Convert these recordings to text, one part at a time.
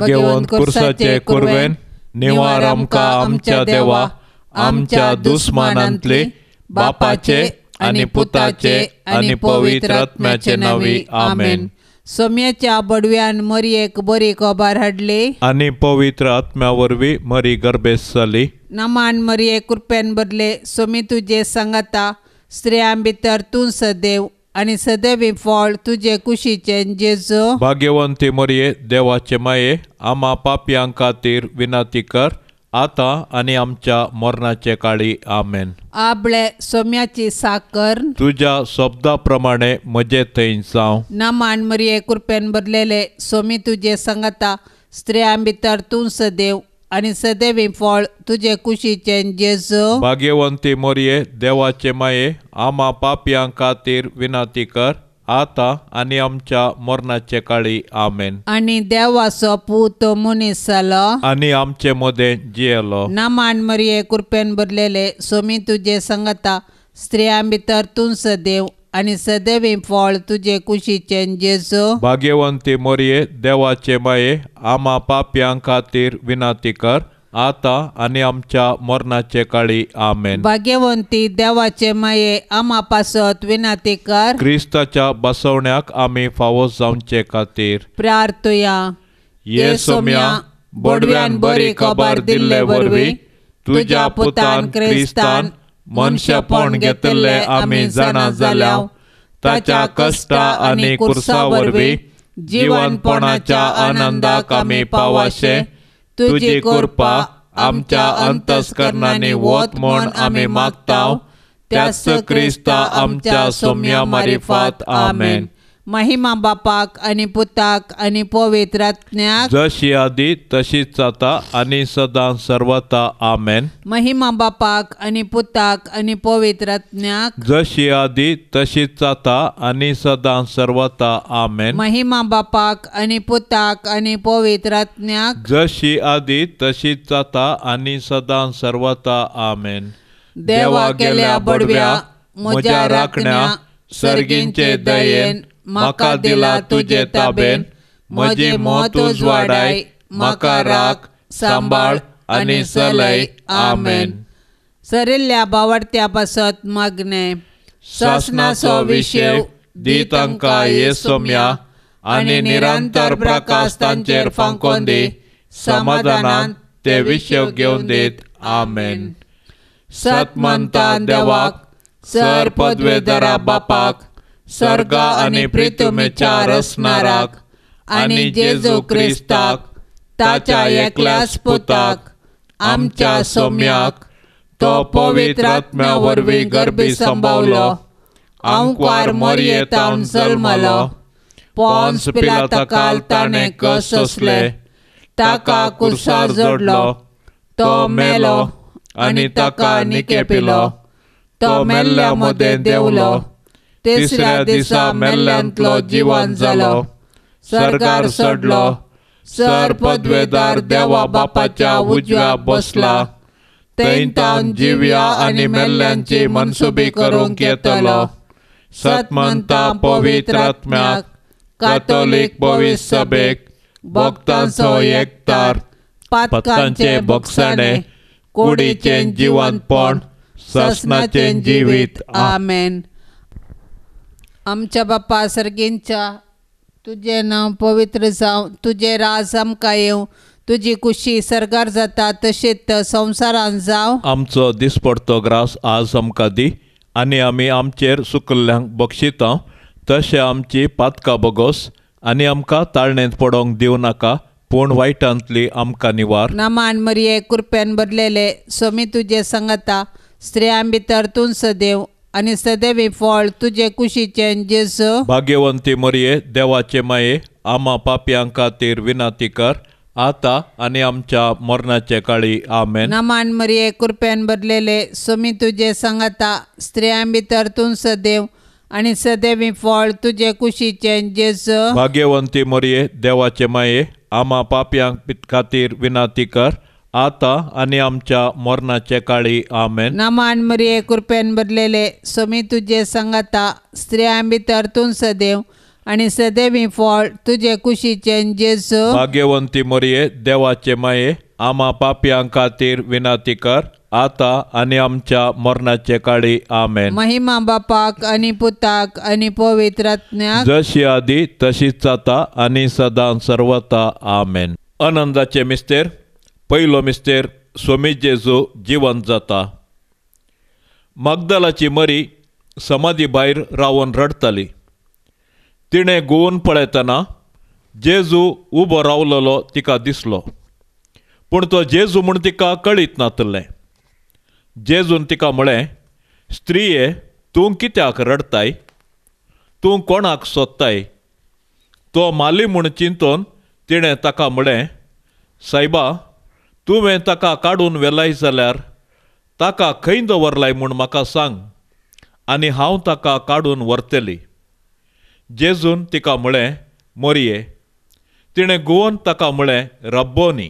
भाग्यवंत कुरसाचे कुर्वेन निवार आमका आमच्या देवा आमच्या दुस्मानांतले बापाचे आणि पुताचे आणि पवित्र आत्म्याचे नवी आमेन सोम्याच्या बडव्यान मरी एक बरी कबार हाडली आणि पवित्र आत्म्यावरवी मरी गर्भेस झाली नमान एक कृपेन बदले सोमी तुझे सांगता स्त्रियां भितर तू सदेव आणि सदैव फळ तुझे कुशीचे जेजो भाग्यवंती मरिये देवाचे माये आम्हा पापयां खातीर विनंती कर आता आणि आमच्या मरणाचे काळी आमेन आबळे सोम्याची साकर तुझ्या शब्दाप्रमाणे मजे थंय जाव नामान मरिये कृपेन बदलेले सोमी तुझे संगता स्त्रियां भितर तूं सदैव आणि सदैव फळ तुझे कुशीचे जेजू भाग्यवंती मोरये देवाचे माये आमा पापियां खातीर विनाती कर आता आणि आमच्या मरणाचे काळी आमेन आणि देवाचो पूत मुनीस जालो आणि आमचे मोदे जियेलो नामान मरिये कृपेन बरलेले सोमी तुझे संगता स्त्रियां भितर तुंस देव आणि सदैव फळ तुझे कुशी जेसो भाग्यवंती मोरये देवाचे माये आमा पाप्यां खातीर विनंती कर आता आणि आमच्या मरणाचे काळी आमेन भाग्यवंती देवाचे माये आमा पासत विनंती कर क्रिस्ताच्या बसवण्याक आम्ही फावो जावचे खातीर प्रार्थया ये सोम्या बोडव्यान बरी खबर दिल्ले वरवी तुझ्या पुतान क्रिस्तान मनशापण घेतले आम्ही जाणा जाल्या ताच्या कष्टा आणि वरवी जीवनपणाच्या आनंदाक आम्ही पावाशे तुजी कृपा आमच्या अंतस्करणाने वत म्हण आम्ही मागताव त्याच क्रिस्ता आमच्या सोम्या मारिफात आमेन महिमा बापाक आणि पुताक आणि पवित्रज्ञा जशी आधी तशीच आता आणि सदा सर्वता आमेन महिमा बापाक आणि पुताक आणि पवित्रज्ञा जशी आधी तशीच आता आणि सदा सर्वता आमेन महिमा बापाक आणि पुताक आणि पवित्रज्ञा जशी आधी तशीच आता आणि सदा सर्वता आमेन देवा गेल्या बडव्या मजा राखण्या सर्गींचे दयेन मका दिला तुझे ताबेन मजे मोतूज वाडाय मका राख सांभाळ आणि सलय आमेन सरिल्ल्या बावडत्या बसत मग्ने शासनाचो विशेव दीतंका ये सोम्या आणि निरंतर प्रकाश तांचेर फांकोन दी समाधानान ते विशेव घेवन दीत आमेन सत देवाक सर पदवेदरा बापाक स्वर्ग आणि पृथ्वीच्या रचणाराक आणि जेजू क्रिस्ताक ताच्या एकल्याच पुताक आमच्या सोम्याक तो पवित्र आत्म्या वरवीं गर्भी संभवलो आमकार मोरये तावन जल्मलो पॉन्स पिला काल ताणें कस असले ताका कुर्सार जोडलो तो मेलो आनी ताका निके पिलो तो मेल्ल्या मदें देवलो तिसऱ्या दिसा मेल्ल्यांतलो जिवन जालो सरकार सडलो सर पदवेदार देवा बापाच्या उजव्या बसला थंयतावन जिव्या आणि मेल्ल्यांची मनसुबी करूंक येतलो सतमंता पवित्र आत्म्याक कातोलीक पवित्र सभेक भक्तांचो एकतार पातकांचे बक्षणे कुडीचे जिवनपण ससनाचे जिवीत आमेन आमच्या बाप्पा सर्गींच्या तुझे नाव पवित्र जावं तुझे राज आमकां येऊ तुझी कुशी सरगार जाता तशेंच संवसारान जावं आमचो दिसपडतो ग्रास आज आमकां दी आनी आमी आमचेर सुकल्ल्यांक बक्षिता तशें आमची पादका बगोस आनी आमकां ताळणेंत पडोंक दिवं नाका पूण वायटांतली आमकां निवार नामान मरये कृपेन बदलेले सोमी तुजे सांगता स्त्रियां भितर तूं सदेव आणि सदैव फळ तुझे कुशीचे जेस भाग्यवंती मरिये देवाचे माये आम्हा पापयांका तीर विनाती कर आता आणि आमच्या मरणाचे काळी आमेन नमान मरिये कृपेन भरलेले सोमी तुझे सांगता स्त्रियां भीतर तू सदैव आणि सदैव फळ तुझे कुशीचे जेस भाग्यवंती मरिये देवाचे माये आम्हा पापयांक खातीर विनाती कर आता आणि आमच्या मरणाच्या काळी आमेन नमान मरिये कृपेन भरलेले स्वामी तुझे संगता स्त्रिया बी तरतून सदैव आणि सदैव मी फळ तुझे कुशीचे जेसू भाग्यवंती मरिये देवाचे माये आमा पापियां खातीर विनाती कर आता आणि आमच्या मरणाचे काळी आमेन महिमा बापाक आणि पुताक आणि पवित्र जशी आधी तशीच आता आणि सदान सर्वता आमेन आनंदाचे मिस्तेर पयलो मिस्तेर स्वामी जेजो जिवंत जाता मगदलाची मरी समाधी भायर रावून रडताली तिणें गोवन पळयतना जेजू उबो रावलेलो तिका दिसलो पूण तो जेजू म्हूण तिका कळीत नातले जेजून तिका म्हळें स्त्रिये तूं कित्याक रडताय तूं कोणाक सोदताय तो माली म्हूण चिंतून तिणें ताका म्हळें सायबा तुवें ताका काडून व्हेलाय जाल्यार ताका खंय दवरलाय म्हूण म्हाका सांग आनी हांव ताका काडून व्हरतली जेजून तिका म्हळें मोरये तिणें गोवन ताका म्हळें रब्बोनी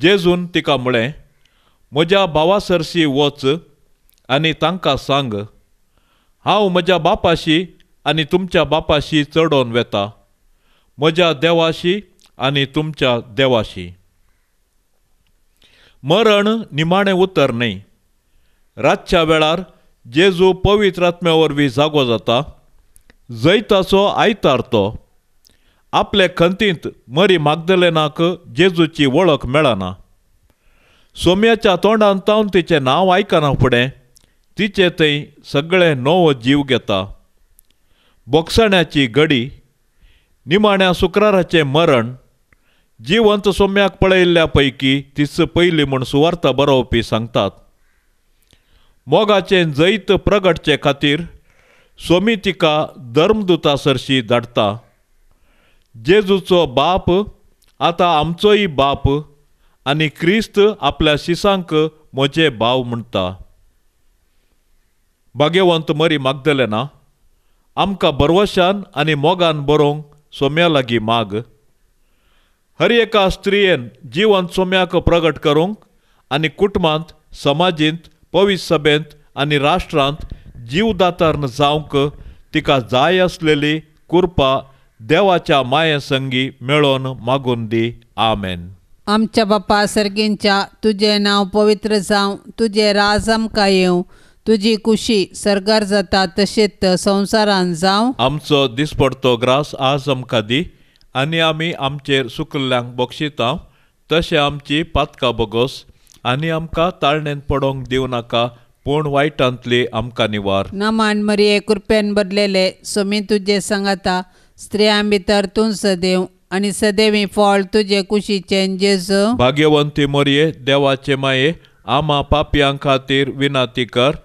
जेजून तिका म्हळें म्हज्या भावा सरशी वच आनी तांकां सांग हांव म्हज्या बापाशी आनी तुमच्या बापाशी चडोवन वेता म्हज्या देवाशी आनी तुमच्या देवाशी मरण निमाणे उतर नाही रातच्या वेळार जेजू आत्म्या वरवीं जागो जाता जैताचो आयतार तो आपले खंतींत मरी मागदलेनाक जेजूची वळख मेळना सोम्याच्या तोंडान तावन तिचें नांव आयकना फुडें तिचे थंय सगळे नवो जीव घेता बोक्सण्याची घडी निमाण्या शुक्राराचें मरण जिवंत सोम्याक पळयल्ल्यापैकी तिचं पहिले म्हूण सुवार्थ बरोवपी सांगतात मोगाचे जैत प्रगटचे खातीर सोमी तिका धर्मदुता सरशी धाडटा जेजूचो बाप आतां आमचोय बाप आनी क्रिस्त आपल्या शिसांक म्हजे भाव म्हणटा भाग्यवंत मरी ना आमकां बरवशान आनी मोगान बरोवंक सोम्या लागीं माग हर एका स्त्रियेन जीवन सोम्याक प्रगट करूंक आनी कुटुंबांत समाजींत पवित सभेंत आनी राष्ट्रांत जीवदातर्न जावंक तिका जाय असलेली कुर्पा देवाच्या संगी मेळोवन मागून दी आमेन आमच्या बापा सर्गींच्या तुझे नाव पवित्र जावं तुझे राज आमकां येवं तुझी खुशी सरगार जाता तशेंच संवसारान जावं आमचो दिसपडतो ग्रास आज आमकां दी आणि आमी आमचेर सुकल्ल्यांक बक्षिता तशें आमची पातका बगोस आनी आमकां ताळणेन पडोंक नाका पूण वायटांतली आमकां निवार नमान मरिये कृपेन बदलेले सोमी तुजे सांगता स्त्रियां भितर तूं सदैव आणि सदैवी फळ तुजे कुशीचे जेजू भाग्यवंती मोरये देवाचे माये आमा पापयां खातीर विनाती कर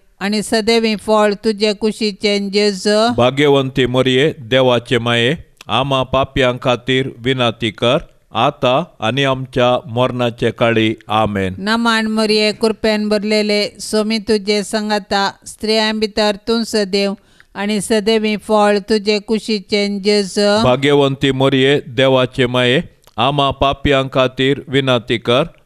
आणि सदैव फळ तुझ्या कुशीचें जेज भाग्यवंती मोरये देवाचे माये आमा पापयां खातीर विनाती कर आता आणि आमच्या मरणाचे काळी आमेन नमान मोरये कृपेन भरलेले सोमी तुझे संगता स्त्रियां भितर तू सदैव आणि सदैव फळ तुझे कुशी जेज भाग्यवंती मोरये देवाचे माये आमा पापयां खातीर विनाती कर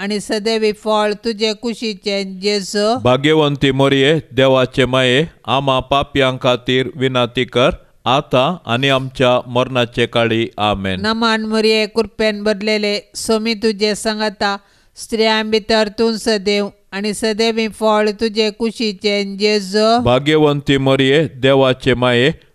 आणि सदैवी फळ तुझे कुशीचे जेस भाग्यवंती मोरये देवाचे माये आमा पापयां खातीर विनाती कर आता आणि आमच्या मरणाचे काळी आमेन नमान मोरये कृपेन बदलेले सोमी तुझे सांगता स्त्रियां भितर तू सदैव आणि सदैवी फळ तुझे कुशीचे जेस भाग्यवंती मोरये देवाचे माये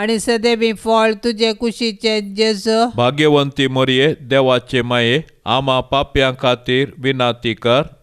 आणि सदैवी फळ तुझे कुशीचे जेज भाग्यवंती मोरये देवाचे माये आमा पाप्यां खातीर विनाती कर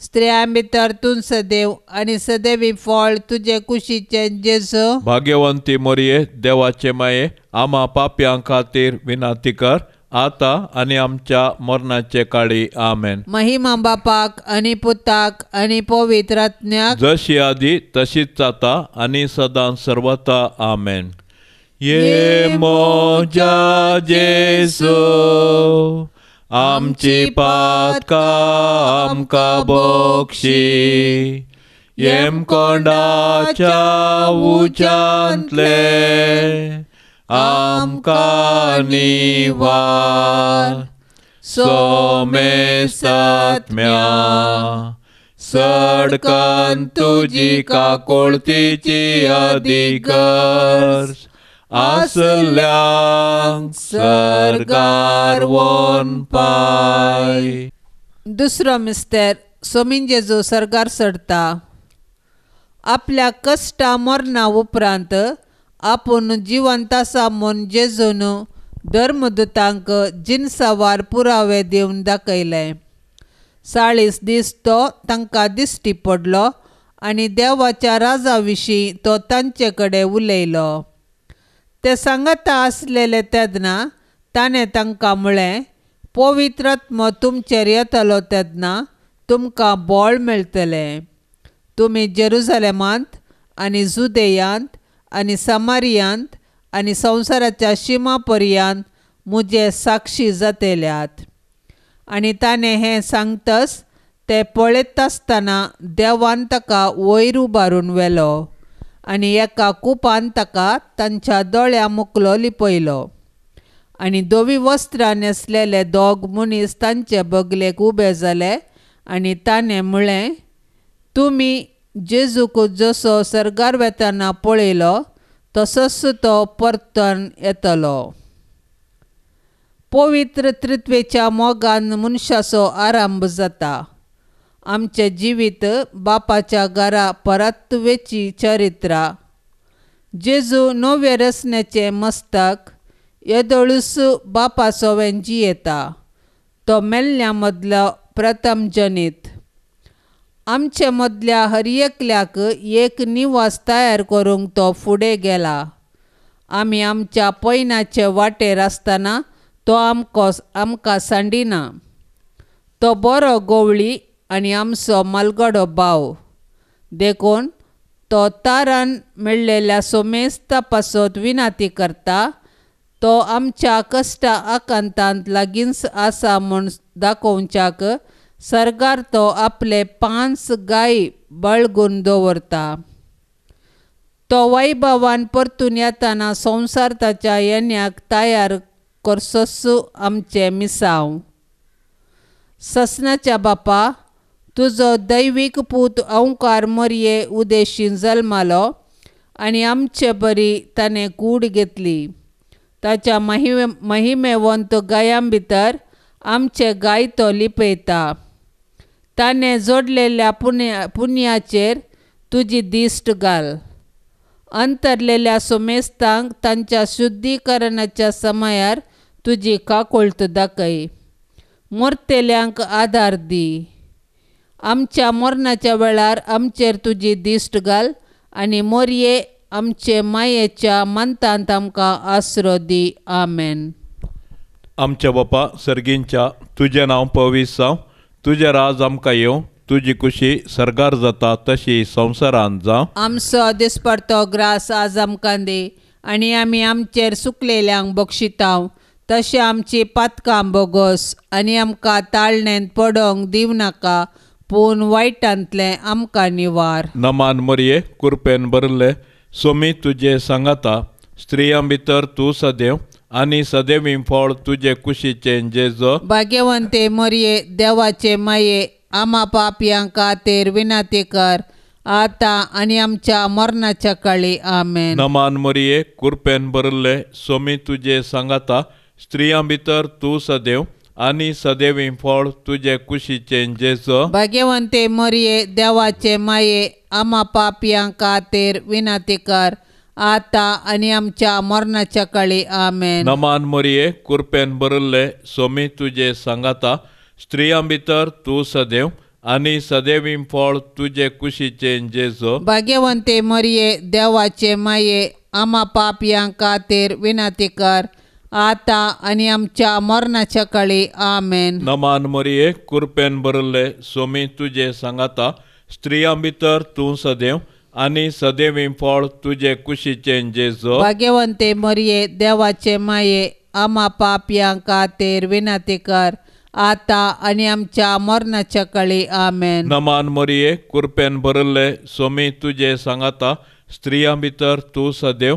स्त्रिया भितरतून सदैव आणि सदैव फळ तुझे कुशीचे जेसो भाग्यवंती मोरये देवाचे माये आमा पाप्यां खातीर विनाती कर आता आणि आमच्या मरणाचे काळी आमेन महिमा बापाक आणि पुताक आणि पवित्रात्म्याक जशी आधी तशीच जाता आणि सदां सर्वता आमेन ये मोजा जेसो आमची पातका आमकां बोक्षी कोंडाच्या उच्यांतले आमकां निवार सोमे सातम्या सडकन तुजी काकोळतीची अधिकार असल्यां सरगार वन पाय दुसरो मिस्तेर सोमीन जेजो सरगार सरता आपल्या कष्टा मरणा उपरांत आपूण जिवंत आसा म्हूण जेजून धर्मदूतांक जिनसावार पुरावे देऊन दाखयले चाळीस दीस तो तांकां दिश्टी पडलो आनी देवाच्या राजा विशीं तो तांचे कडेन उलयलो ते सांगता आसलेले तेदना ताणें तांकां म्हळें पवित्रत्म तुमचेर येतलो तेदना तुमकां बळ मेळटलें तुमी जेरुजलेमांत आनी जुदेयांत आनी समारियांत आनी संवसाराच्या शिमा पर्यंत म्हजे साक्षी जातेल्यात आनी ताणें हें सांगतस ते पळयत आसतना देवान ताका वयर उबारून व्हेलो आणि एका कुपान ताका तांच्या दोळ्या मुकलो लिपयलो आणि दोवी वस्त्रां नेसलेले दोग मनीस तांचे बगलेक उबे जाले आणि ताणें म्हळें तुमी जेजूक जसो सरगार वेतना पळयलो तसोच तो परतन येतलो पवित्र तृत्वेच्या मोगान मनशाचो आरंभ जाता आमचे जिवीत बापाच्या घरा परत्वेची चरित्रा जेजू नोवे रचनेचे मस्तक येदोळूस बापा सोवेन येता तो मेल्ल्या मदलो प्रथम जनीत आमचे मदल्या हरियकल्याक एक निवास तयार करूंक तो फुडें गेला आमी आमच्या पैनाचे वाटेर आसतना तो आमको आमकां सांडिना तो बरो गवळी आणि आमचो मलगडो भाव देखून तो तारण मेळलेल्या सोमेस्ता विनंती विनाती करता तो आमच्या कश्टा आकांतांत लागींच आसा म्हूण दाखोवच्याक सरकार तो आपले पांच गाय बळगून दवरता तो वैभवान परतून येताना संसार ताच्या येण्याक तयार करसोसू आमचे मिसांव ससनाच्या बापा तुजो दैवीक पूत ओंकार मरये उदेशीन जल्मालो आणि आमचे बरी ताणें कूड घेतली ताच्या महिमे महिमेवंत गायां भितर आमचे गाय तो लिपयता ताणें जोडलेल्या पुण्या पुण्याचेर तुजी दिश्ट घाल अंतरलेल्या सोमेस्तांक तांच्या शुद्धीकरणाच्या समयार तुजी काकोळत दाखय मोरतेल्यांक आधार दी आमच्या मरणाच्या वेळार आमचेर तुजी दिश्ट घाल आनी मोरये आमचे मायेच्या मंतांत आमकां आसरो दी आमेन आमच्या बापा सर्गींच्या तुजें नांव पवीस जावं तुजें राज आमकां येवं तुजी कुशी सरगार जाता तशी संवसारान जावं आमचो दिसपर्तो ग्रास आज आमकां दी आनी आमी आमचेर सुकलेल्यांक बक्षितांव तशें आमची पातकां बोगोस आनी आमकां ताळणेंत पडोंक नाका पूण वायटांतलें आमकां निवार नमान मरये कुरपेन बरले सोमी तुजे सांगाता स्त्रियां भितर तूं सदैव आणि सदैवी फळ तुझे कुशीचे जेजो भाग्यवंते मरये देवाचे माये आमा पापयांक खातीर विनाती कर आता आणि आमच्या मरणाच्या काळी आमे नमान मरये कुरपेन बरले सोमी तुजे सांगाता स्त्रियां भितर तूं सदैव आणि सदैव इंफळ तुझे कुशीचे जेसो भाग्यवंते मरिये देवाचे माये आमा पापियां खातीर विनती कर आता आणि आमच्या मरणाच्या काळी आमेन नमान मोरये कुरपेन बरल्ले सोमी तुझे सांगाता स्त्रियां भितर तू सदैव आणि सदैव इंफळ तुझे कुशीचे जेसो भाग्यवंते मरिये देवाचे माये आमा पापियां खातीर विनती कर आता आणि आमच्या मरणाच्या काळी आमेन नमान मरिये कुरपेन बरले सोमी तुझे सांगाता स्त्रिया भितर तू सदैव आणि सदैव फळ तुझे कुशीचे जेजो भाग्यवंते मरिये देवाचे माये आमा पापियां कातेर विनंती कर आता आणि आमच्या मरणाच्या काळी आमेन नमान मरिये कुरपेन बरले सोमी तुझे सांगाता स्त्रिया भितर तू सदैव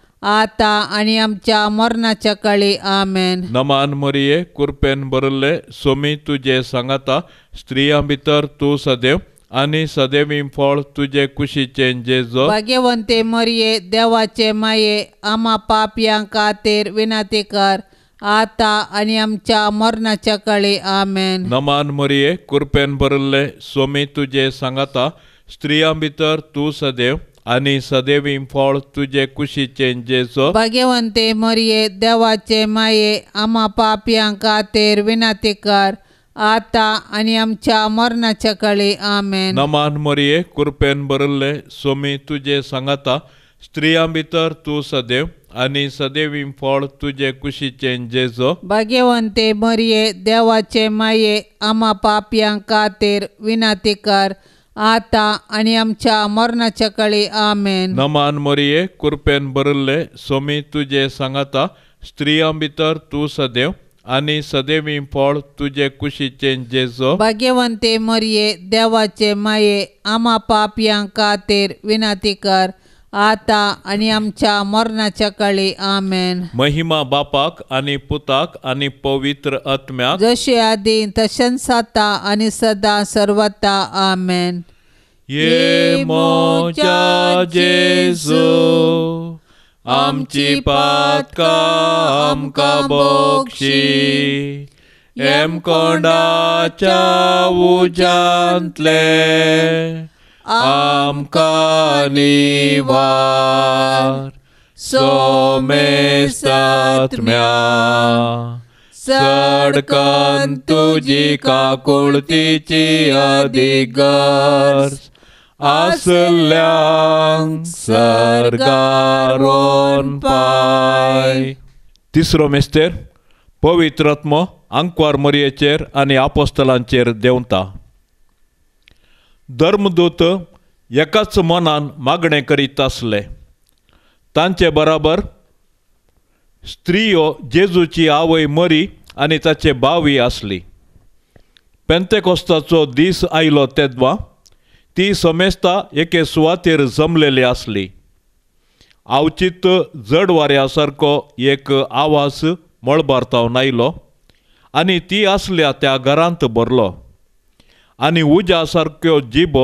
आता आणि आमच्या मरणाच्या काळी आमेन नमान मोरये कुरपेन बरले सोमी तुझे सांगता स्त्रिया भितर तू सदैव आणि सदैव फळ तुझे कुशीचे जेजो भाग्यवंते मरिये देवाचे माये आमा पापयां कातेर विनाती कर आता आणि आमच्या मरणाच्या काळी आमेन नमान मोरये कुरपेन बरले सोमी तुझे सांगता स्त्रिया भितर तू सदैव आणि सदैव इंफळ तुझे कुशीचे जेसो भगवंते मरिये देवाचे माये आम्हा पापयांक तेर विनंती कर आता आणि आमच्या मरणाच्या काळी आमेन नमान मरिये कृपेन बरले सोमी तुझे सांगता स्त्रिया भितर तू सदैव आणि सदैव फळ तुझे कुशीचे जेजो भगवंते मरिये देवाचे माये आम्हा पापयांक तेर विनंती कर आता आणि आमच्या मरणाच्याकडे आमेन नमान मोरये कुरपेन बरले सोमी तुझे सांगता स्त्रियां भितर तू सदैव आणि सदैवी फळ तुझे कुशीचे जेजो भाग्यवंते मरिये देवाचे माये आमा पापयांक कातेर विनाती कर आता आणि आमच्या मरणाच्या काळी आमेन महिमा बापाक आणि पुताक आणि पवित्र आत्म्या जसे आदी तशन साता आणि सदा सर्वता आमेन ये मोचा जेजू आमची पात आमका बोक्षी एम कोंडाच्या उजांतले सो मे som esatmea सडकन तुझी काकुळतीची अधिकार असल्या सरगारोन पाय तिसरो मेस्तेर पवित्रत्म अंकवार मरयेचेर आणि आपोस्तलांचेर देंवता धर्मदूत एकाच मनान मागणे करीत असले तांचे बराबर स्त्रियो जेजूची आवय मरी आणि ताचे बावी आसली पेंतेकोस्ताचो दीस आयलो तेद्वा ती समेस्ता एके सुवातेर जमलेली असली आवचित जड वाऱ्या एक आवाज मळबारतावन आयलो आणि ती असल्या त्या घरांत भरलो आनी उज्या सारक्यो जिबो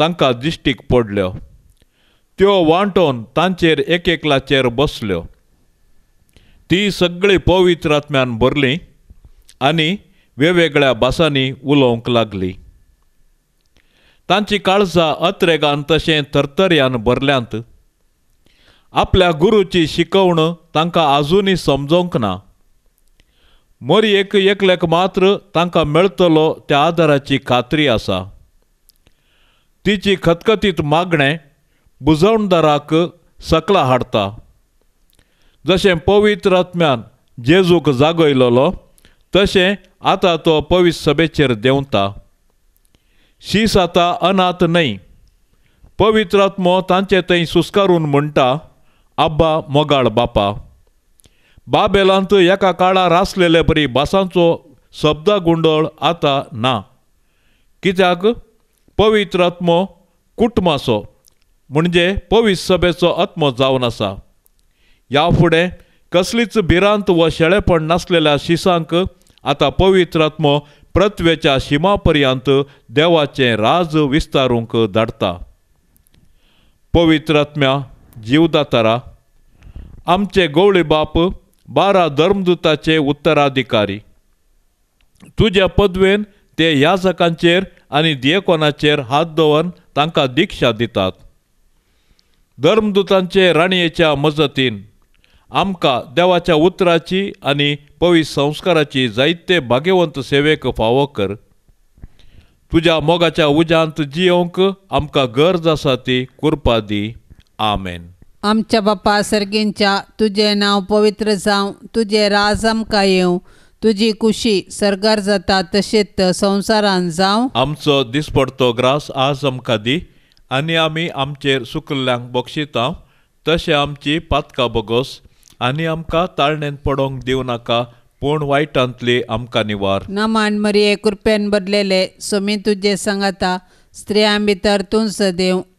तांकां दिश्टीक पडल्यो त्यो वांटोन तांचेर एक एकलाचेर बसल्यो ती सगळीं पवित्र आत्म्यान भरलीं आनी वेगवेगळ्या भासांनी उलोवंक लागलीं तांची काळजां अत्रेगान तशें तरतर्यान भरल्यांत आपल्या गुरूची शिकवण तांकां आजुनी समजोंक ना मरी एक एकल्याक मात्र तांकां मेळतलो त्या आदाराची खात्री आसा तिची खतखतीत मागणें बुजवणदाराक सकला हाडता। जशें पवित्र आत्म्यान जेजूक जागयलोलो तशें आतां तो पवित्र सभेचेर देंवता शीस आता अनाथ न्हय पवित्र आत्मो तांचे थंय सुस्कारून म्हणटा आब्बा मोगाळ बापा बाबेलांत एका काळार आसलेले परी भासांचो शब्द गुंडळ आतां ना कित्याक पवित्र आत्मो कुटमासो म्हणजे पवित्र सभेचो आत्मो जावन आसा ह्या फुडें कसलीच भिरांत व शेळेपण नासलेल्या शिसांक आतां पवित्र आत्मो पृथ्वेच्या शिमा पर्यंत देवाचें राज विस्तारूंक धाडटा पवित्र आत्म्या जीव दातारा आमचे गवळी बाप बारा धर्मदूताचे उत्तराधिकारी तुज्या पदवेन ते ह्या आणि आनी हात दवन तांकां दिक्षा दितात धर्मदूतांचे राणयेच्या मजतीन आमकां देवाच्या उतराची आनी पवी संस्काराची जायते भाग्यवंत सेवेक फावो कर तुज्या मोगाच्या उज्यांत जियोंक आमकां गरज आसा ती कुरपा दी आमेन आमच्या बाप्पा सर्गींच्या तुझे नाव पवित्र जावं तुझे राजम येऊ तुझी खुशी सरगार जाता तशेंच संवसारान जावं आमचो दिसपडतो ग्रास आज आमकां दी आनी आमी आमचेर सुकल्ल्यांक बक्षितां तशें आमची पातका बगोस आनी आमकां ताळणेन पडोंक नाका पूण वायटांतली आमकां निवार मान मरिये कृपेन बदलेले सोमी तुजे सांगाता स्त्रियां भितर तूं सदेव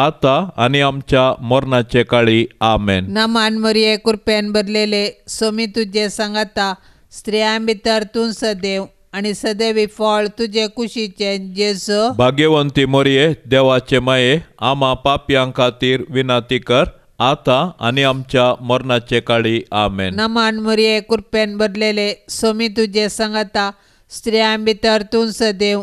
आता आणि आमच्या मरणाचे काळी आमेन ना मानमरिये कृपेन बदलेले स्वामी तुझे सांगता स्त्रियां भितर तू सदैव आणि सदैव फळ तुझे कुशीचे जेस भाग्यवंती मोरये देवाचे माये आमा पापयां खातीर विनाती कर आता आणि आमच्या मरणाचे काळी आमेन नमान मोरये कृपेन बदलेले स्वामी तुझे सांगता स्त्रियां भितर तू सदैव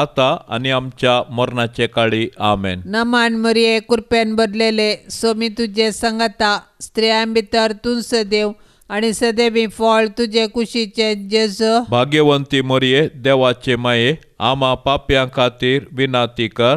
आता आणि आमच्या मरणाचे काळी आमेन नमान मरिये कृपेन बदलेले सोमी तुझे संगता स्त्रियां भितर तू सदेव आणि सदैवी फळ तुझे कुशीचे जेज भाग्यवंती मरिये देवाचे माये आमा पाप्यां खातीर विनाती कर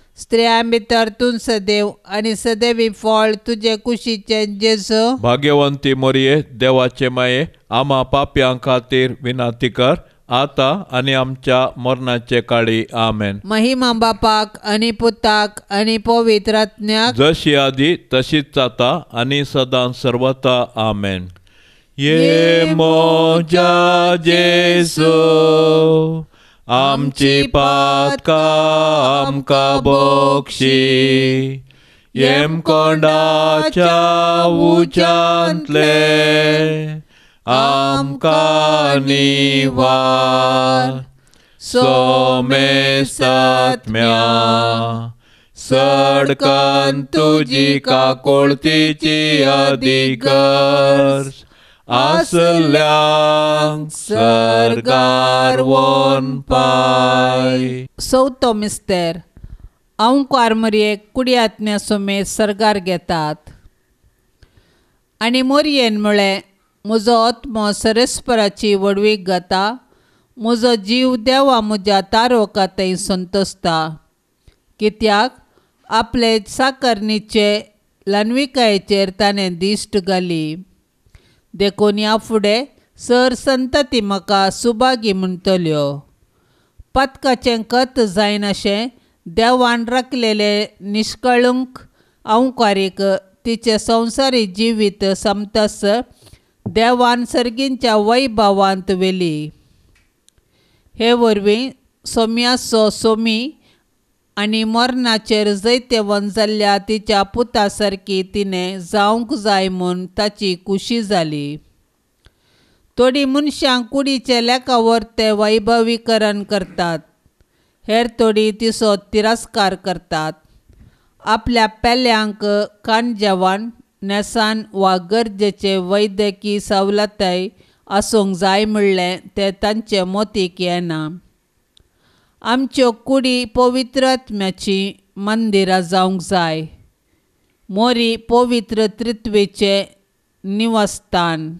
स्त्रियांभितर तू सदैव आणि सदैवी फळ तुझे कुशीचे जेजो भाग्यवंती मोरये देवाचे माये आमा पाप्यां खातीर विनंती कर आता आणि आमच्या मरणाचे काळी आमेन महिमा बापाक आणि पुताक आणि पवित्रात्म्याक जशी आधी तशीच जाता आणि सदां सर्वता आमेन ये मोजा जेसो आमची पातका आमकां बोक्षी कोंडाच्या उच्यांतले आमकां निवार सोमे सातम्या सडकान तुजी काकोळतीची अधिकार असल्या सरकार वन पाय चौथो मिस्तेर अंकार मोरयेक कुडियात्म्या सरकार घेतात आनी मोरयेन म्हळें म्हजो आत्मो सरेस्पराची वडवीक घाता म्हजो जीव देवा म्हज्या तारोका थंय संतोसता कित्याक आपले साकरणीचे लानविकायेचेर ताणें दिश्ट घाली देखून फुडें सर संतती म्हाका सुभागी म्हणटल्यो पथकाचें कत जायनाशें देवान रकलेले निश्कळूंक अंकारीक तिचे संवसारी जिवीत समतस देवान सर्गींच्या वैभवांत वेली हे वरवीं सो सोमी आणि मरणाचेर जैते जाल्ल्या तिच्या पुता सारकी तिने जावंक जाय म्हूण ताची कुशी जाली थोडी मनशां कुडीचे लेखावर ते वैभवीकरण करतात हेर थोडी तिसो तिरस्कार करतात आपल्या पेल्यांक जेवण नेसान वा गरजेचे वैद्यकी सवलताय आसूंक जाय म्हणलें ते तांचे मोतीक येना आमच्यो कुडी पवित्र आत्म्याची मंदिरां जावंक जाय मोरी पवित्र त्रित्वेचे निवासस्थान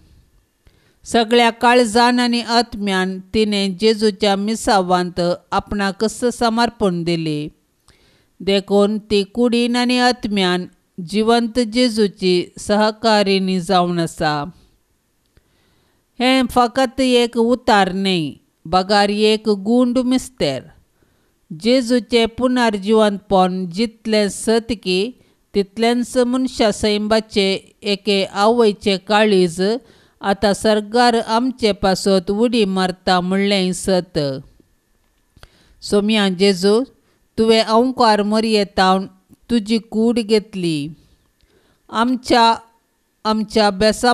सगळ्या काळजान आनी आत्म्यान तिणें जेजूच्या मिसावांत आपणाक समर्पण दिली देखून ती कुडीन आनी आत्म्यान जिवंत जेजूची सहकारिणी जावन आसा हें फकत एक उतार न्हय एक गुंड मिस्तेर जेजूचें पुनर्जिवंतपण जितलें सत की तितलेंच मनशा सैमाचें एके आवयचे काळीज आतां सरकार आमचे पासत उडी मारता म्हणलें सत सोम्या जेजू तुवें ओंकार मरयेतावन तुजी कूड घेतली आमच्या आमच्या बेसा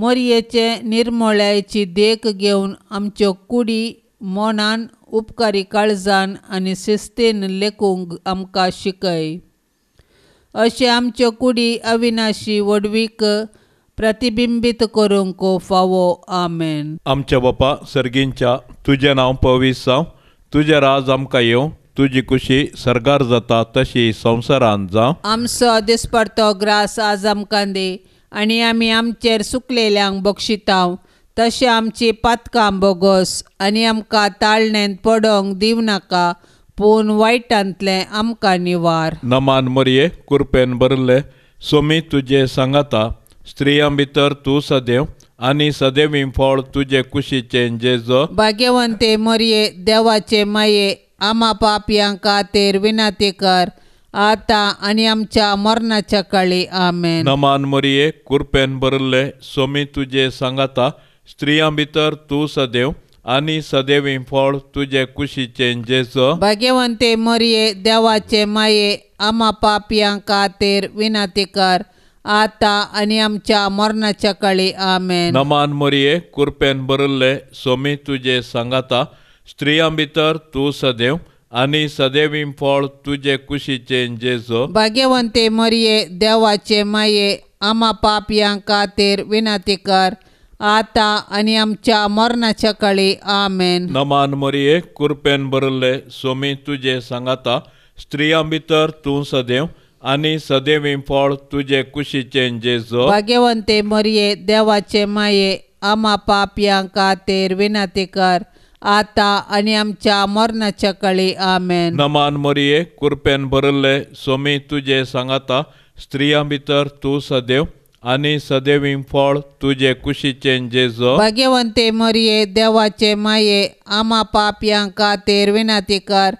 मोरयेचे निर्मोळ्याची देख घेवन आमच्यो कुडी मोनान उपकारी काळजान आनी शिस्तीन लेखूंक आमकां शिकय अशे आमच्यो कुडी अविनाशी वडवीक प्रतिबिंबीत करूंक फावो आमेन आमच्या बापा सर्गींच्या तुजें नांव पवीस जावं तुजे राज आमकां येवं तुजी कुशी सरगार जाता तशी संवसारान जावं आमचो दिसपडतो ग्रास आज आमकां दे आणि आम्ही आमचेर सुकलेल्यांक बक्षितां तशें आमची पातकां बोगस आनी आमकां ताळणेंत पडोंक दिवनाका पूण वायटांतलें आमकां निवार नमान मरये कुरपेन बरले सोमी तुजे सांगाता स्त्रियां भितर तूं सदैव आनी सदैव फळ तुजे कुशीचे जेजो भाग्यवंते मरये देवाचे माये आमा पापयांक खातीर विनाती कर आता आणि आमच्या मरणाच्या काळी आमेन नमान मरिये कुरपेन भरले सोमी तुझे सांगाता स्त्रियां भितर तू सदैव आणि सदैवी फळ तुझे कुशीचे जेस भाग्यवंते मरिये देवाचे माये आमा पापयांक कातेर विनाती कर आता आणि आमच्या मरणाच्या काळी आमेन नमान मरिये कुरपेन भरले सोमी तुझे सांगाता स्त्रियां भितर तू सदैव आणि सदैव फळ तुझे कुशीचे जेजो भाग्यवंते मरिये देवाचे माये आमा पाप कातेर विनंती कर आता आणि आमच्या मरणाच्या काळी आमेन नमान मरिये कृपेन भरले सोमी तुझे सांगाता स्त्रियां भितर तू सदैव आणि सदैव फळ तुझे कुशीचे जेजो भाग्यवंते मरिये देवाचे माये आमा पाप कातेर विनंती कर आता आणि आमच्या मरणाच्या काळी आमेन नमान मरिये कुरपेन भरले स्वामी तुझे सांगता स्त्रिया भितर तू सदैव आणि सदैवी फळ तुझे कुशीचे जेजो भगवंते मरिये देवाचे माये आमा पापयांक खातीर विनाती कर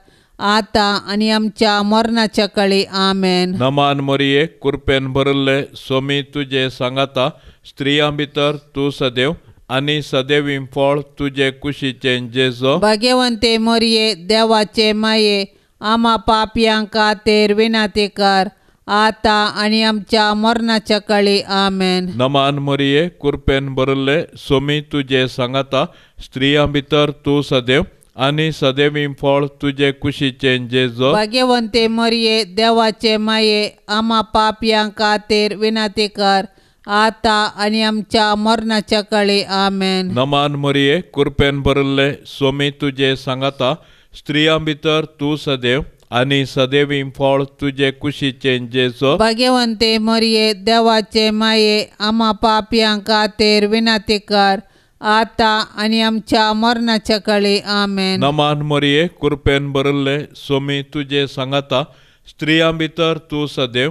आता आणि आमच्या मरणाच्या काळी आमेन नमान मरिये कुरपेन भरले स्वामी तुझे सांगता स्त्रिया भितर तू सदैव आणि सदैव इंफळ तुझे कुशीचे जेजो भगवंते मोरये देवाचे माये आमा पापियांका तेर विनातेकार कर आता आणि आमच्या मरणाच्या काळी आमेन नमान मोरये कुरपेन बरले सोमी तुझे सांगता स्त्रिया भितर तू सदैव आणि सदैव इंफळ तुझे कुशीचे जेजो भाग्यवंते मोरिये देवाचे माये आमा पापियांका तेर विनातेकार कर आता आणि आमच्या मरणाच्या काळी आमेन नमान मरिये कुरपेन भरले सोमी तुझे सांगता स्त्रिया भितर तू सदैव आणि सदैव फळ तुझे कुशीचे जेस भगवंते मरिये देवाचे माये आम्हा पापियां खातेर विनाती कर आता आणि आमच्या मरणाच्या काळी आमेन नमान मरिये कुरपेन भरले सोमी तुझे सांगता स्त्रिया भितर तू सदैव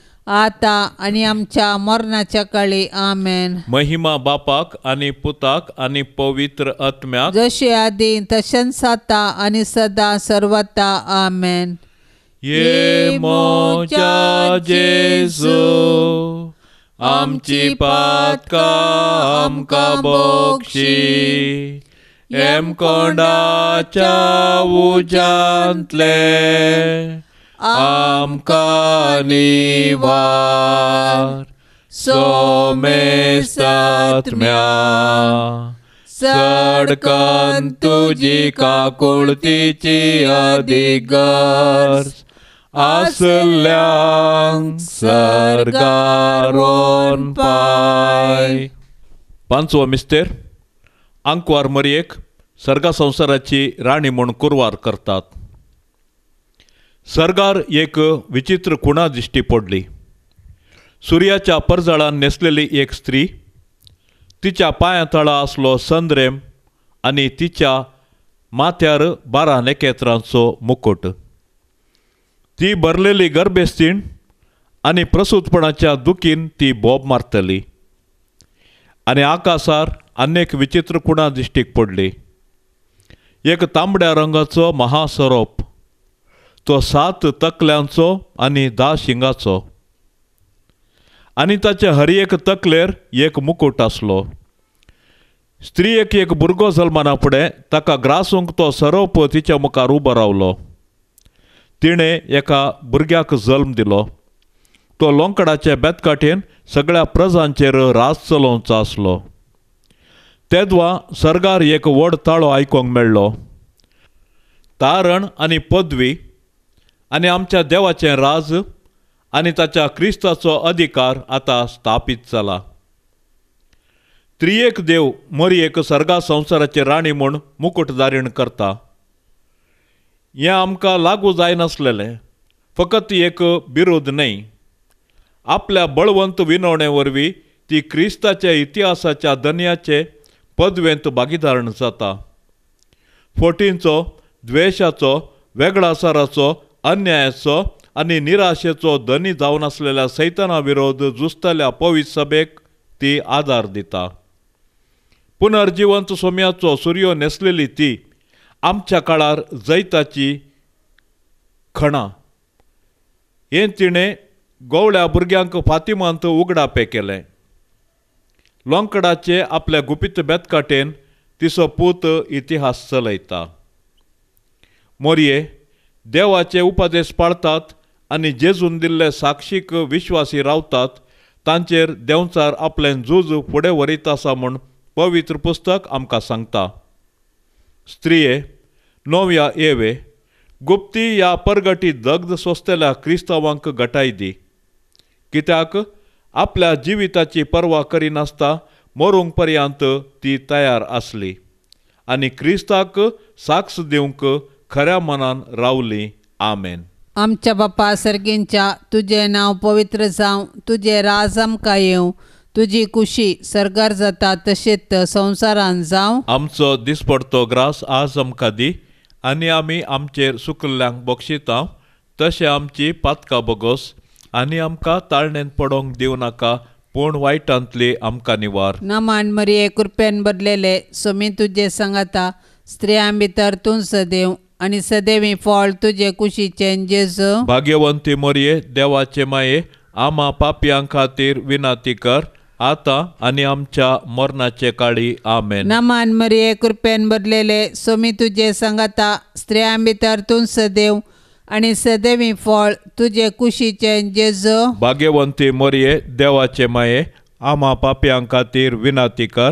आता आणि आमच्या मरणाच्या काळी आमेन महिमा बापाक आणि पुताक आणि पवित्र आत्म्या जसे आधी तशेंच आता आणि सदा सर्वता आमेन ये मोच्या जेजू आमची पातका आमका बोक्षी एम कोंडाच्या उजांतले आमकानिवार nivar, somestat mea, सडकन तुझी काकुळतीची अधिकार आसल्यां सरकारोन पाय पांचवो मिस्तेर अंकवार मरियेक सर्गा संवसाराची राणी म्हणून कुरवार करतात सरगार एक विचित्र खुणा दिश्टी पडली सूर्याच्या परजळान नेसलेली एक स्त्री तिच्या पायातळा असलो संद्रेम आणि तिच्या माथ्यार बारा नेकेत्रांचो मुकुट ती भरलेली गर्भेस्तीण आणि प्रसूतपणाच्या दुखीन ती बॉब मारतली आणि आकाशार अनेक विचित्र कुणा दिश्टीक पडली एक तांबड्या रंगाचो महासरोप तो सात तकल्यांचो आणि दहा शिंगाचो आणि ताचे हर एक तकलेर एक मुकुट आसलो स्त्री एक भुरगो जल्माना फुडें ताका ग्रासूंक तो सरोप तिच्या मुखार उबो रावलो तिणें एका भुरग्याक जल्म दिलो तो लोंकडाचे बेतकाठेन सगळ्या प्रजांचेर राज चलोवचो आसलो तेदवा सरकार एक व्हड ताळो आयकूंक मेळ्ळो तारण आनी पदवी आणि आमच्या देवाचे राज आणि त्याच्या क्रिस्ताचो अधिकार आता स्थापित झाला त्रियेक देव मरी एक सर्गा संवसाराची राणी म्हूण मुकुट धारीण करता हे आमकां लागू जायनासलेलें फकत एक विरोध न्हय आपल्या बळवंत विनवणे वरवी ती क्रिस्ताच्या इतिहासाच्या धन्याचे पदवेंत भागीदारण जाता फोटींचो द्वेशाचो वेगळासाराचो अन्यायाचं आणि निराशेचो धनी जावन असलेल्या सैतानाविरोध विरोध जुस्तल्या पवित सभेक ती आधार दिता पुनर्जिवंत सोम्याचो सुर्यो नेसलेली ती आमच्या काळार जैताची खणा हे तिणे गोवळ्या भुरग्यांक फातिमांत उगडापें केले लोंकडाचे आपल्या गुपित बेतकाटेन तिचो पूत इतिहास चलयता मोरये देवाचे उपदेश पाळतात आणि जेजून दिल्ले साक्षीक विश्वासी रावतात तांचेर देंवचार आपलें झूज फुडें व्हरीत आसा म्हूण पवित्र पुस्तक आमकां सांगता स्त्रिये नव्या येवे गुप्ती ह्या परगटी दग्ध सोंसतेल्या क्रिस्तावांक गटाय दी कित्याक आपल्या जिविताची पर्वा करिनासता मरूंक पर्यंत ती तयार आसली आनी क्रिस्ताक साक्ष दिवंक खऱ्या मनान रावली आमेन आमच्या बापा सर्गींच्या तुझे नाव पवित्र जावं तुझे राज आमकां येवं तुझी खुशी सरकार जाता तशेंच संवसारान जावं आमचो दिसपडतो ग्रास आज आमकां दी आनी आमी आमचेर सुकल्ल्यांक बक्षिता तशें आमची पातका बगोस आनी आमकां ताळणेन पडोंक नाका पूण वायटांतली आमकां निवार मान मरिये कृपेन बदलेले सोमी तुजे सांगाता स्त्रियां भितर तूं सदेव आणि सदैवी फळ तुझे कुशी चेंजेस भाग्यवंती मोरये देवाचे माये आमा पापयां खातीर विनाती कर आता आणि आमच्या मरणाचे काळी आमेन नमान मरिये कृपेन बदलेले सोमी तुझे सांगाता स्त्रियां भितर तू सदैव आणि सदैवी फळ तुझे कुशीचे जेजो भाग्यवंती मोरये देवाचे माये आमा पापियां खातीर विनाती कर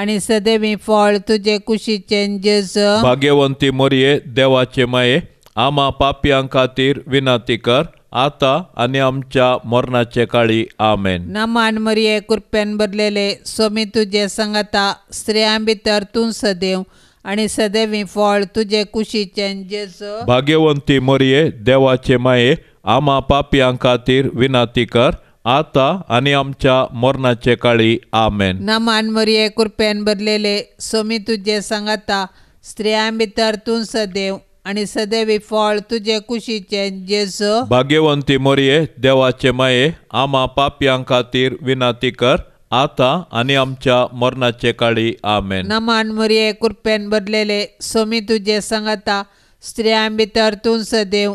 आणि सदैवी फळ तुझे कुशी चेंजेस भाग्यवंती मोरये देवाचे माये आमा पापयां खातीर विनंती कर आता आणि आमच्या मरणाचे काळी आमेन नमान मरिये कृपेन भरलेले स्वामी तुझे सांगता स्त्रियां भितर तू सदैव आणि सदैवी फळ तुझे कुशी चेंजेस भाग्यवंती मोरये देवाचे माये आमा पापयां खातीर विनाती कर आता आणि आमच्या मरणाचे काळी आमेन ना मानमरिये कृपेन बदलेले सोमी तुझे सांगता स्त्रियां भितर तू सदैव आणि सदैव फळ तुझे कुशीचे जेस भाग्यवंती मोरये देवाचे माये आमा पापयां खातीर विनाती कर आता आणि आमच्या मरणाचे काळी आमेन नमान मोरये कृपेन बदलेले सोमी तुझे सांगता स्त्रियां भितर तू सदैव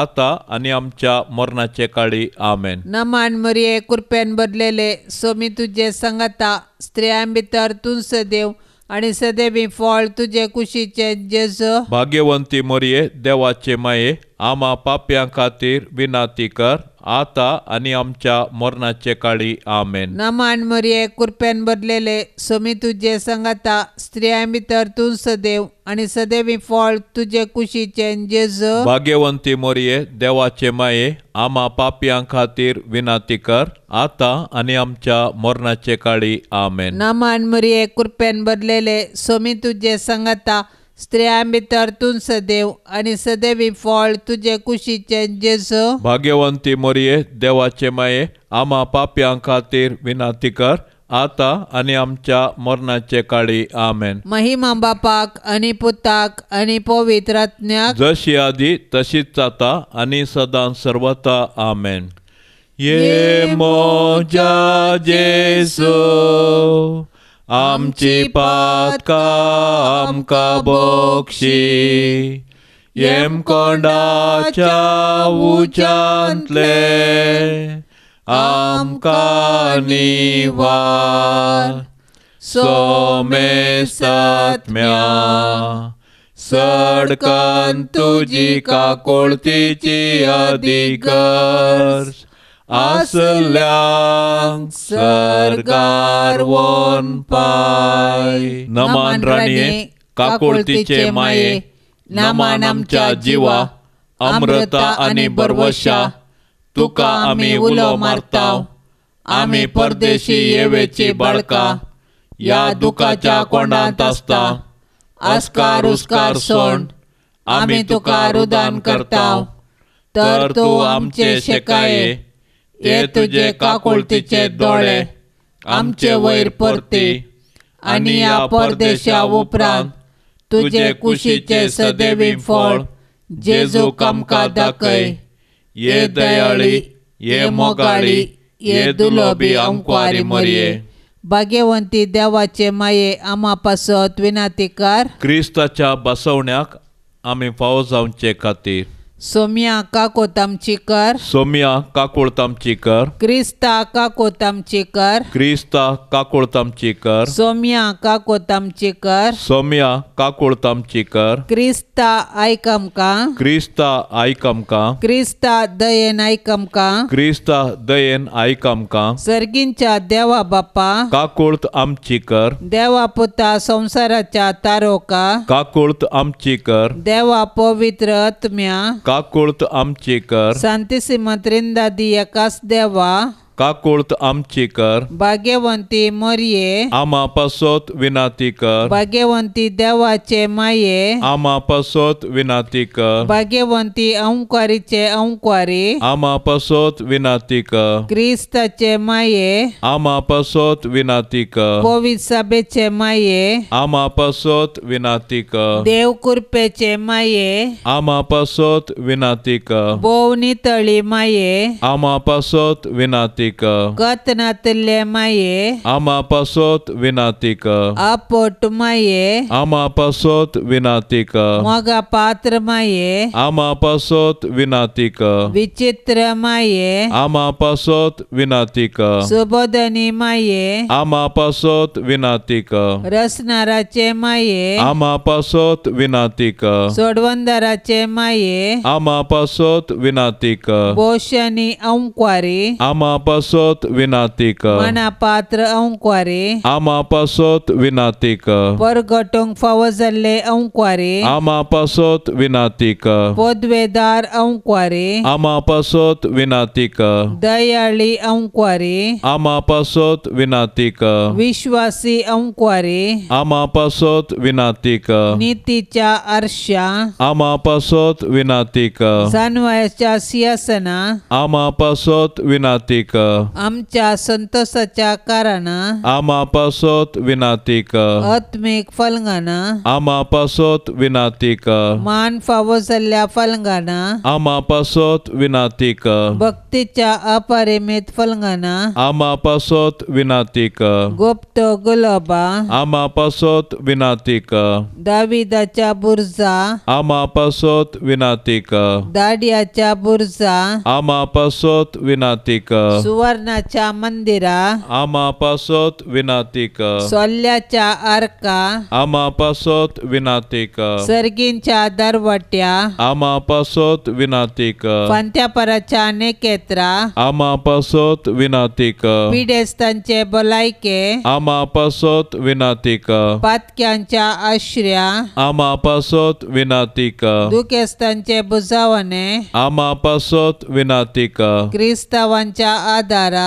आता आणि आमच्या मरणाचे काळी आमेन नमान मरिये कृपेन बदलेले सोमी तुझे संगता स्त्रियां भितर तू सदेव आणि सदैवी फळ तुझे कुशीचे जेजो भाग्यवंती मरिये देवाचे माये आमा पाप्यां खातीर विनाती कर आता आणि आमच्या मरणाचे काळी आमेन नमान मोरये कुरप्यान बदलेले सोमी तुझे संगता स्त्रिया भितर तू सदैव आणि सदैवी फळ तुझे कुशीचे जेज भाग्यवंती मोरये देवाचे माये आमा पापयां खातीर विनाती कर आता आणि आमच्या मरणाचे काळी आमेन नमान मोरये कुरप्यान बदलेले सोमी तुझे संगाता स्त्रियांभितर तू सदैव आणि सदैवी फळ तुझे कुशीचे जेजो भाग्यवंती मोरये देवाचे माये आमा पाप्यां खातीर विनंती कर आता आणि आमच्या मरणाचे काळी आमेन महिमा बापाक आणि पुताक आणि पवित्रात्म्याक जशी आधी तशीच जाता आणि सदां सर्वता आमेन ये मोजा जेसो आमची पातकां आमकां बोक्षी येमकोंडाच्या उच्यांतले आमकां निवार सोमे सातम्या सडकान तुजी काकोळतीची असल्या सरगारवोन पाय नमान राणे काकोळतीचे माये नमान आमच्या जिवा अमृता आणि बर्वशा तुका आम्ही उलो मारताव आम्ही परदेशी येवेची बाळका या दुखाच्या कोंडांत असता आस्कार उस्कार सोंड आम्ही तुका रुदान करताव तर तू आमचे शेकाये ते तुझे काकुळतीचे डोळे आमचे वैर परते आणि या परदेशा उपरांत तुझे कुशीचे सदैवी फळ जेजू कमका दाखय ये दयाळी ये मोगाळी ये दुलोबी अंकुवारी मरिये भाग्यवंती देवाचे माये आम्हा पासत विनातीकार क्रिस्ताच्या बसवण्याक आम्ही फाव जावचे खातीर सोम्या का कोतम चिकर सोम्या का कोतम चिकर क्रिस्ता का कोतम चिकर क्रिस्ता का कोतम चिकर सोम्या का कोतम चिकर सोम्या का कोतम चिकर क्रिस्ता का क्रिस्ता का क्रिस्ता दयेन का क्रिस्ता दयेन का सरगिन चा देवा बापा कोत अम चिकर देवा पोता चा तारो का कोत अम चिकर देवा पवित्र आत्म्या शांती आमचेकर शांती दादी दियकास देवा कोळत आमची कर भाग्यवंती मरिये आमा पासोत विनाती कर भाग्यवंती देवाचे माये आमा पासोत विनाती कर भाग्यवंती अंकारीचे अंकारी आमा पासोत विनाती कर क्रिस्ताचे माये आमा पासोत विनाती कर कोविद माये आमा पासोत विनाती कर देव कृपेचे माये आमा पासोत विनाती कर बोवनी तळी माये आमा पासोत विनाती गनातल्या माये आमपासोत विनाती का आपोट माये आमपासोत विनातिका मग पात्र माये आमपास विनातिका विचित्र माये आमपासोत विनाती का सुबोधनी माये आमपासोत विनाती का रसनाराचे माये आमपासोत विनातिका जोडवंदरचे माये आमपासोत विनाती का पोषणी औंकवारी आमापा विनातिक अना पात्र आमा पासोत विनातिक वरघटोक फाव अंकवारे आमा पासोत विनातिक पदवेदार औंकवारे आमापास विनाती दयाळी आमा पासोत विनातिक विश्वासी अंकवारे आमा विनातिक निती चा अर्षा आमा विनातिका सांनवया चा सियासना पासोत विनातिक आमच्या संतोषाच्या कारणान आमापासोत विनातीक आत्मिक फलंगाना आमापासोत विनातीक मान फावो जाल्ल्या फलंगाना आमापासोत विनातीक भक्तीच्या अपरिमित फलंगाना आमापासोत विनातीक गोप्त गुलाबा आमापासोत विनातीक दाविदाच्या बुर्जा आमापासोत विनातीक दाडियाच्या बुर्जा आमापासोत विनातीक सुवर्णाच्या मंदिरा पासोत विनातिका सोल्याच्या अर्का पासोत विनातिक सर्गींच्या दरवट्या आमापासोत विनातिक पंत्यापराच्या नेकेत्रा पासोत विनातिक पिडेस्तांचे बोलायके आमापासोत विनातिक पातक्यांच्या आश्र्या आमापासोत विनातिका दुखेस्तांचे बुजावणे पासोत विनातिका क्रिस्तवांच्या दारा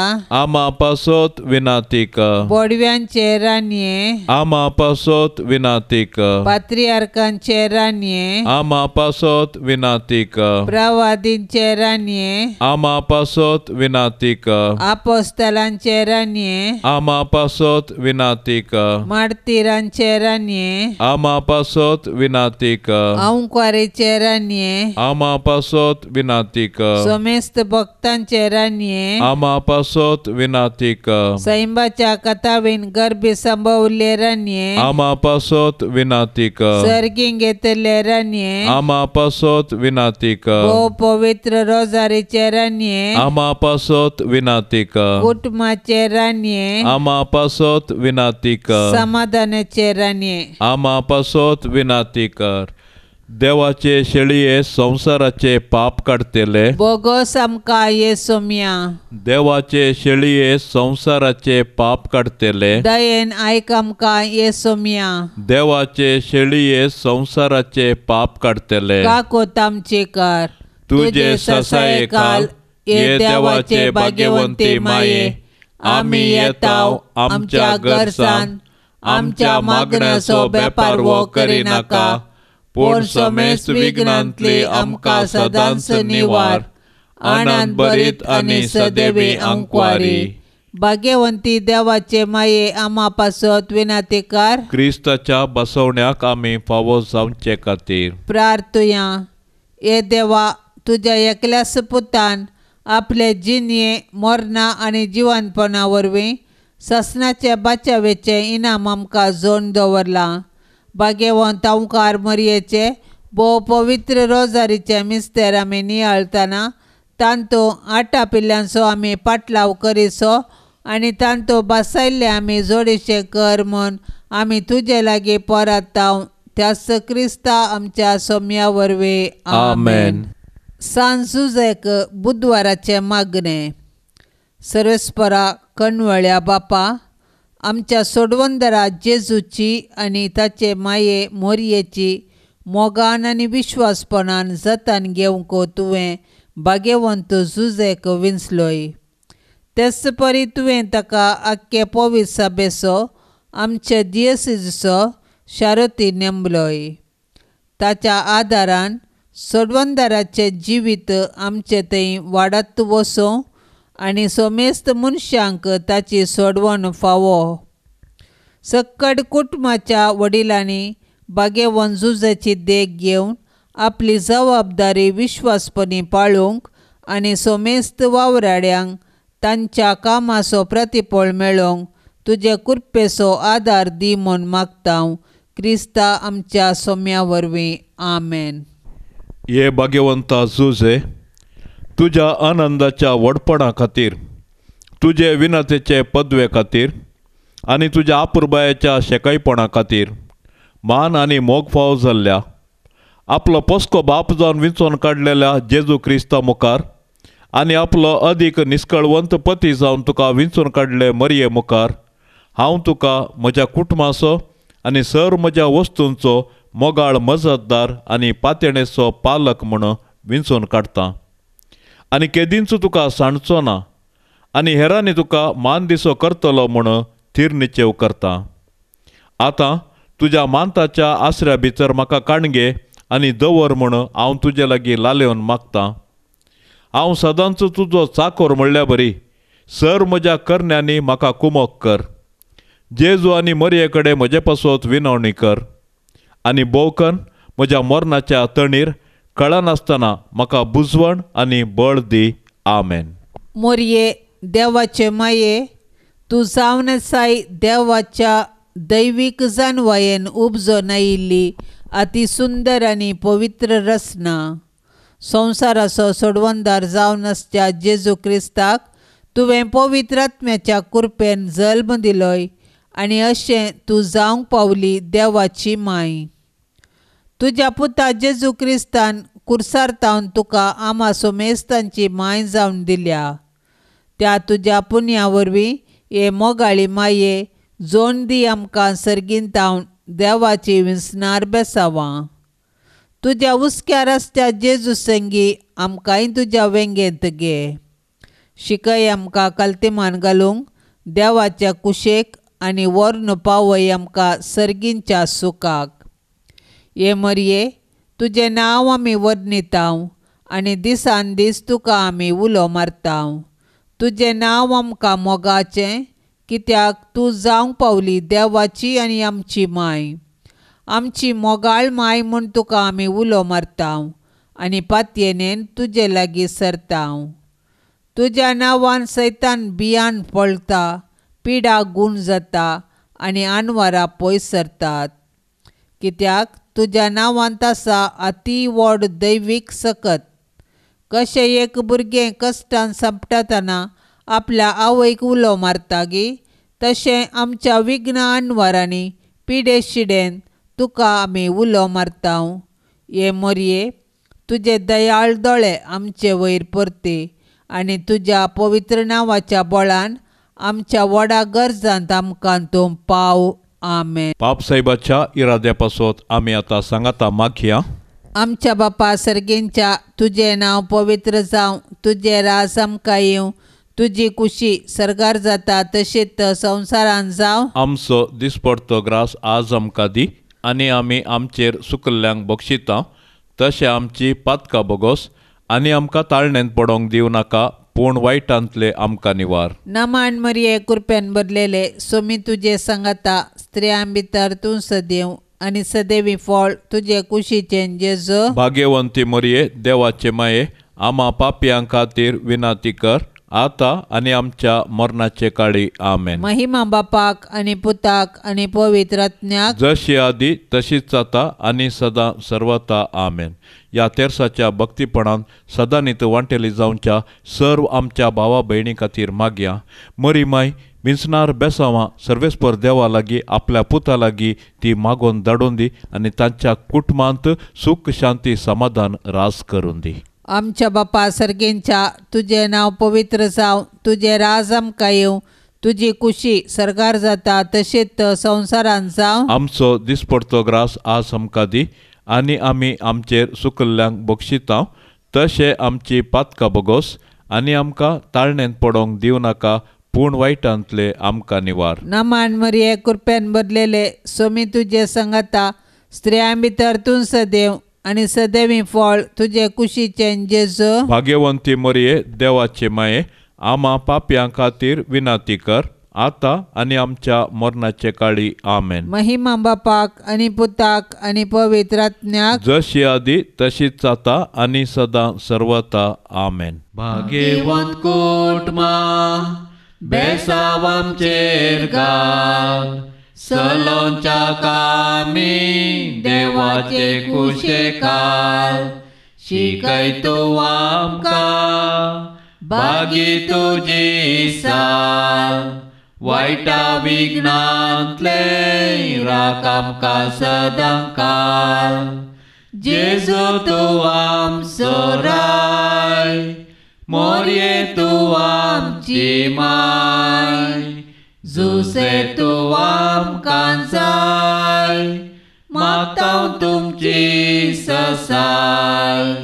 पासोत विनाती का बोडव्यांचे राणी आम्पास विनाती का पात्री चेहरा निये आमा पासोत विनाती चेहरा निये आमा पासोत विनाती का चेहरा निये आम पासोत विनाती का मा तिरांचे राणी आम पासोत विनाती का चेहरा निये आम पासोत विनातीका सोमेस्त भक्तांचे निये आम amapasot vinatika. Saimbacha katavin garbi sambavleranye. Amapasot vinatika. Sargingeteleranye. Amapasot vinatika. O पवित्र रोजारी चेरण्ये अमापासोत विनातिका कुटमा चेरण्ये अमापासोत विनातिका समाधान चेरण्ये अमापासोत विनातिकर देवाचे शेळये संसाराचे पाप काढतेले समका ये सोम्या देवाचे शेळये संसाराचे पाप काढतेले दयेन आयक ये सोम्या देवाचे शेळये संसाराचे पाप काढतेले का कोतामचे कार तुझे ससाय काल ये देवाचे भाग्यवंती माये आम्ही येताव आमच्या घरसान आमच्या मागण्याचो व्यापार वो नका पूण समेस्त विघ्नांतले आमकां सदांच निवार आनंद बरीत आनी सदैवी अंकवारी भाग्यवंती देवाचे माये आमा पासत विनातेकार क्रिस्ताच्या बसवण्याक आमी फावो जावचे खातीर प्रार्थुया हे देवा तुज्या एकल्या सपुतान आपले जिनये मरणा आणि जिवनपणा वरवीं ससनाचे बचावेचे इनाम आमकां जोडून दवरलां भाग्यवंत ओंकार मरियेचे भोव पवित्र रोजारीचे मिस्तेर आमी नियाळतना तांतूं आटा पिल्ल्यांचो आमी पाटलाव करीचो आनी तांतूं बासायल्ले आमी जोडीचे कर म्हूण आमी तुजे लागीं परताव त्यास क्रिस्ता आमच्या सोम्या वरवीं आमेन सांजुजेक बुधवाराचें मागणें सर्वेस्परा कणवळ्या बापा आमच्या सोडवंदरा जेजूची आणि ताचे माये मोरयेची मोगान आणि विश्वासपणान जतन घेवंक तुवें बागेवंत झुजेक विंचलोय तेच परी तुवें ताका आख्खे सबेसो सभेसो आमचे सो शारती नेमलोय ताच्या आदारान सोडवंदराचे जिवीत आमचे थंय वाडत वसो आणि सोमेस्त मनशांक ताची सोडवण फावो सक्कड कुटुंबाच्या वडिलांनी बागेवन झुजाची देख घेऊन आपली जबाबदारी विश्वासपणी पाळूंक आणि सोमेस्त वावराड्यांक तांच्या कामाचो प्रतिफळ मेळोंक तुजे कृपेचो आदार दी म्हण मागता क्रिस्ता आमच्या सोम्या वरवीं आमेन ये भाग्यवंता झुजे तुझ्या आनंदाच्या वडपणा खातीर तुजे विनतेचे पदवे खातीर आनी तुज्या आपुर्बायेच्या शेकायपणा खातीर मान आनी मोग फाव जाल्ल्या आपलो पोस्को बाप जावन विंचून काडलेल्या जेजू क्रिस्ता मुखार आनी आपलो अदीक निस्कळवंत पती जावन तुका विंचून काडले मरये मुखार हांव तुका म्हज्या कुटुंबाचो आनी सर म्हज्या वस्तूंचो मोगाळ मजतदार आनी पातेणेचो पालक म्हणून विंचून काडटां आनी केदींचो तुका सांडचो ना आणि हेरांनी तुका मान दिसो करतलो म्हण थीर निचेव करता आता तुझ्या मानताच्या आसऱ्या भितर म्हाका काणगे आणि दवर म्हण हांव तुजे लागीं लालेवन मागतां हांव सदांच तुजो चाकोर म्हणल्या बरी सर म्हज्या करण्यांनी म्हाका कुमक कर जेजू आनी मरये कडेन म्हजे पासत विनवणी कर आनी बोवकन म्हज्या मरणाच्या तणीर कळनासतना म्हाका बुजवण आनी बळ दी आमेन मोरये देवाचे माये तूं जावन साई देवाच्या दैवीक जनवायेन उबजो आयिल्ली अति सुंदर आनी पवित्र रचना संवसाराचो सोडवंदार जावन आसच्या जेजू क्रिस्ताक तुवें पवित्रात्म्याच्या कृपेन कुरपेन जल्म दिलोय आनी अशें तूं जावंक पावली देवाची माय तुज्या पुता जेजू क्रिस्तान कुर्सारतावन तुका आमा सोमेस्तांची माय जावन दिल्या त्या तुज्या पुण्या वरवीं हे मोगाळी माये जोण दी आमकां तावन देवाची विसनार बेसावां तुज्या उस्क्या रस्त्या जेजू संगी आमकांय तुज्या वेंगेंत गे शिकय आमकां कल्तिमान घालूंक देवाच्या कुशेक आनी वर्ण पावय आमकां सर्गींच्या सुखाक ये मरिये तुजें नांव आमी वर्णितांव आनी दिसान दीस तुका आमी उलो मारतांव तुजें नांव आमकां मोगाचें कित्याक तूं जावंक पावली देवाची आनी आमची मांय आमची मोगाळ माय म्हूण तुका आमी उलो मारतांव आनी पातयेनेन तुजे लागीं सरतांव तुज्या नांवान सैतान बियान पळता पिडा गूण जाता आनी आनवरां पयस सरतात कित्याक तुझ्या नांवांत आसा व्हड दैवीक सकत कशें एक भुरगें कश्टान सांपटातना आपल्या आवयक उलो मारता गी तशें आमच्या विघ्न अनवरांनी पिडे शिडेन तुका आमी उलो मारता हे मोरये तुजे दयाळ दोळे आमचे वयर परते आनी तुज्या पवित्र नांवाच्या बळान आमच्या व्हडा गरजांत आमकां तूं पाव आमेन पापसाहेबाच्या इराद्यापासून आम्ही आता सांगाता माखिया आमच्या बापा सर्गेंच्या तुझे नाव पवित्र जावं तुझे राज आमकां येवं तुझी कुशी सरकार जाता तशेंच संवसारान जावं आमचो दिसपडत ग्रास आज आमकां दी आनी आमी आमचेर सुकल्ल्यांक बक्षिता तशें आमची पातका बगोस आनी आमकां ताळणेन पडोंक नाका पूण वायटांतले आमकां निवार नमान मरिये कृपेन बदलेले सोमी तुझे सांगता त्रे आम्ही तर तू सदैव आणि सदेवी फळ तुझे कुशीचे जेजो भाग्यवंती मरिये देवाचे माये आमा पापयां खातीर विनाती कर आता आणि आमच्या मरणाचे काळी आमेन महिमा बापाक आणि पुताक आणि पवित्रज्ञाक जशी आदी तशीच जाता आणि सदा सर्वता आमेन या तेरसाच्या भक्तीपणान सदां नित वांटेली जावच्या सर्व आमच्या भावा भयणी खातीर मागया मरी माय मिन्सनार बेसावा सर्वेस्पर देवा लागी आपल्या पुता लागी ती मागोन दाडून दी आनी तांच्या कुटुंबांत सुख शांती समाधान रास करून दी आमच्या बापा सर्गेंच्या तुझे नाव पवित्र जाव तुझे राज आमकां येवं तुझी खुशी सरकार जाता तशेंच संवसारान जावं आमचो दिसपडतो ग्रास आज आमकां दी आणि आमी आमचेर सुकल्ल्यांक बक्षिता तशें आमची पातकां बगोस आणि आमकां ताळणेंत पडोंक दिवं नाका पूण वायटांतले आमका निवार नमान मरिये कृपेन बदलेले सोमी तुझे संगता स्त्रियां भितर तूं सदैव आणि सदैवी फळ तुझे कुशीचे जेजो भाग्यवंती मरिये देवाचे माये आमा पापयां खातीर विनाती कर आता आणि आमच्या मरणाचे काळी आमेन महिमा बापाक आणि पुताक आणि पवित्र जशी आदी तशीच आता आणि सदा सर्वता आमेन भाग्यवंत मा बेसमचे का सलोच्या कामी देवाचे खुशे का शिकाय तो आमका भागी तुझे सायटा विघ्न रामका सदा का जेजो तो Morie tuam ci mai Dù se tuam can sai Mặc tao tung chi sa sai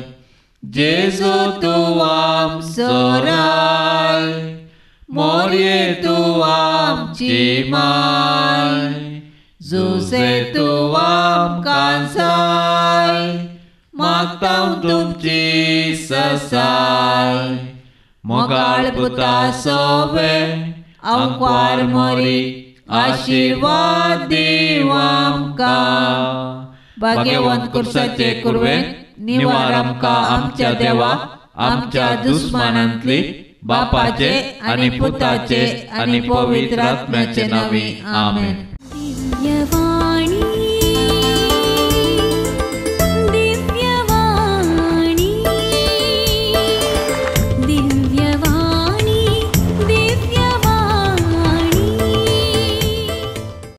Jesu tuam sorai Morie tuam ci mai Dù se tuam can sai तुमची ससाय मोगाळ पुता सोबे अंकार मोरी आशीर्वाद देवामका भाग्यवंत कुर्साचे कुर्वेन निवार आमका आमच्या देवा आमच्या दुस्मानांतली बापाचे आणि पुताचे आणि पवित्र आत्म्याचे नावी आमेन